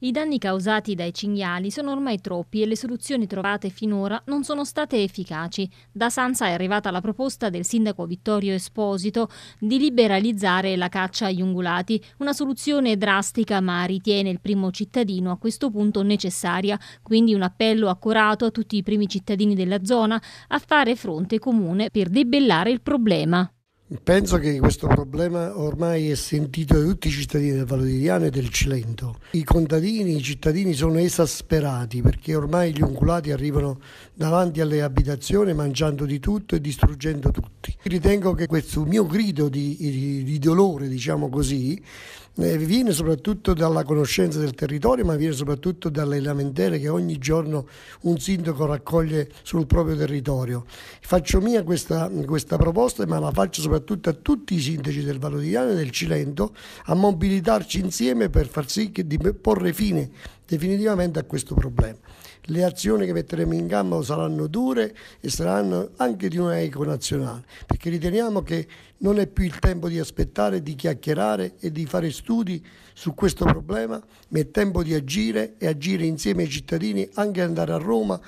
I danni causati dai cinghiali sono ormai troppi e le soluzioni trovate finora non sono state efficaci. Da Sansa è arrivata la proposta del sindaco Vittorio Esposito di liberalizzare la caccia agli ungulati, una soluzione drastica ma ritiene il primo cittadino a questo punto necessaria, quindi un appello accurato a tutti i primi cittadini della zona a fare fronte comune per debellare il problema. Penso che questo problema ormai è sentito da tutti i cittadini del Valodiriano e del Cilento. I contadini, i cittadini sono esasperati perché ormai gli unculati arrivano davanti alle abitazioni mangiando di tutto e distruggendo tutti. Ritengo che questo mio grido di, di, di dolore, diciamo così, eh, viene soprattutto dalla conoscenza del territorio, ma viene soprattutto dalle lamentele che ogni giorno un sindaco raccoglie sul proprio territorio. Faccio mia questa, questa proposta, ma la faccio soprattutto a tutti i sindaci del Valodiano e del Cilento, a mobilitarci insieme per far sì che di porre fine definitivamente a questo problema. Le azioni che metteremo in campo saranno dure e saranno anche di una eco nazionale, perché riteniamo che non è più il tempo di aspettare, di chiacchierare e di fare studi su questo problema, ma è tempo di agire e agire insieme ai cittadini, anche andare a Roma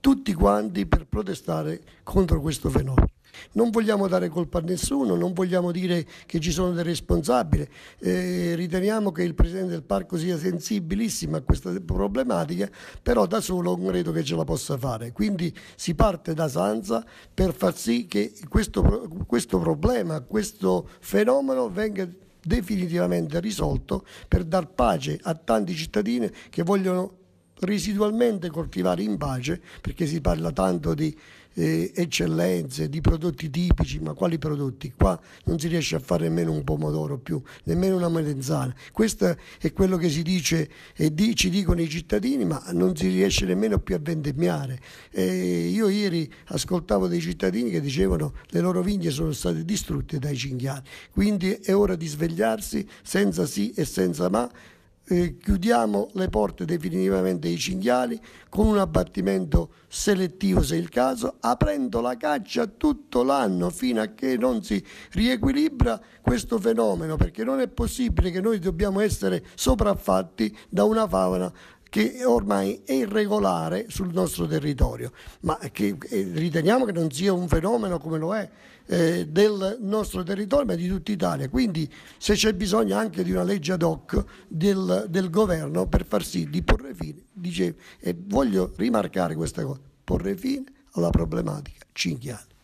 tutti quanti per protestare contro questo fenomeno. Non vogliamo dare colpa a nessuno, non vogliamo dire che ci sono dei responsabili, eh, riteniamo che il Presidente del Parco sia sensibilissimo a questa problematica, però da solo non credo che ce la possa fare. Quindi si parte da Sanza per far sì che questo, questo problema, questo fenomeno venga definitivamente risolto per dar pace a tanti cittadini che vogliono residualmente coltivare in pace, perché si parla tanto di eh, eccellenze, di prodotti tipici, ma quali prodotti? Qua non si riesce a fare nemmeno un pomodoro più, nemmeno una melenzana. Questo è quello che si dice e di, ci dicono i cittadini, ma non si riesce nemmeno più a vendemmiare. E io ieri ascoltavo dei cittadini che dicevano che le loro vigne sono state distrutte dai cinghiali, quindi è ora di svegliarsi senza sì e senza ma eh, chiudiamo le porte definitivamente ai cinghiali con un abbattimento selettivo se è il caso, aprendo la caccia tutto l'anno fino a che non si riequilibra questo fenomeno, perché non è possibile che noi dobbiamo essere sopraffatti da una fauna che ormai è irregolare sul nostro territorio, ma che eh, riteniamo che non sia un fenomeno come lo è eh, del nostro territorio, ma di tutta Italia. Quindi se c'è bisogno anche di una legge ad hoc del, del governo per far sì di porre fine, dicevo, e voglio rimarcare questa cosa, porre fine alla problematica cinghiale.